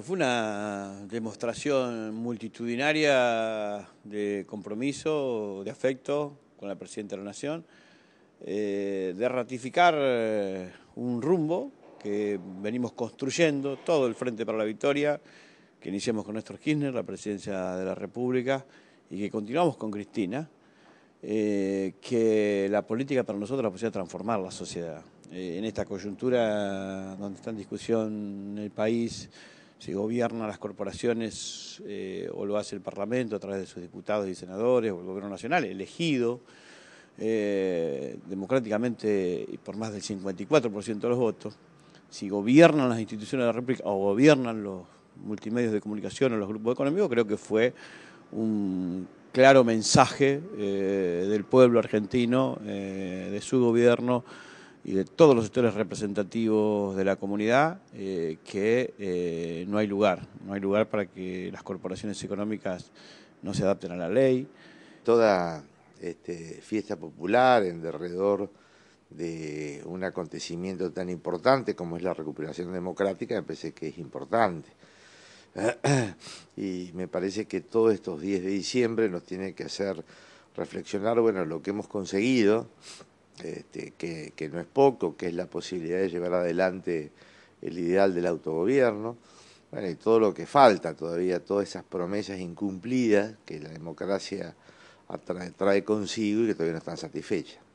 Fue una demostración multitudinaria de compromiso, de afecto con la Presidenta de la Nación, eh, de ratificar eh, un rumbo que venimos construyendo, todo el Frente para la Victoria, que iniciamos con nuestro Kirchner, la Presidencia de la República, y que continuamos con Cristina, eh, que la política para nosotros la posibilidad de transformar la sociedad. en esta coyuntura donde está en discusión el país, si gobierna las corporaciones eh, o lo hace el Parlamento a través de sus diputados y senadores o el Gobierno Nacional, elegido eh, democráticamente por más del 54% de los votos, si gobiernan las instituciones de la República o gobiernan los multimedios de comunicación o los grupos económicos, creo que fue un claro mensaje eh, del pueblo argentino, eh, de su gobierno, y de todos los sectores representativos de la comunidad eh, que eh, no hay lugar, no hay lugar para que las corporaciones económicas no se adapten a la ley. Toda este, fiesta popular en derredor de un acontecimiento tan importante como es la recuperación democrática, me que es importante. Y me parece que todos estos días de diciembre nos tiene que hacer reflexionar, bueno, lo que hemos conseguido, este, que, no es poco, que es la posibilidad de llevar adelante el ideal del autogobierno, y todo lo que falta todavía, todas esas promesas incumplidas que la democracia trae consigo y que todavía no están satisfechas.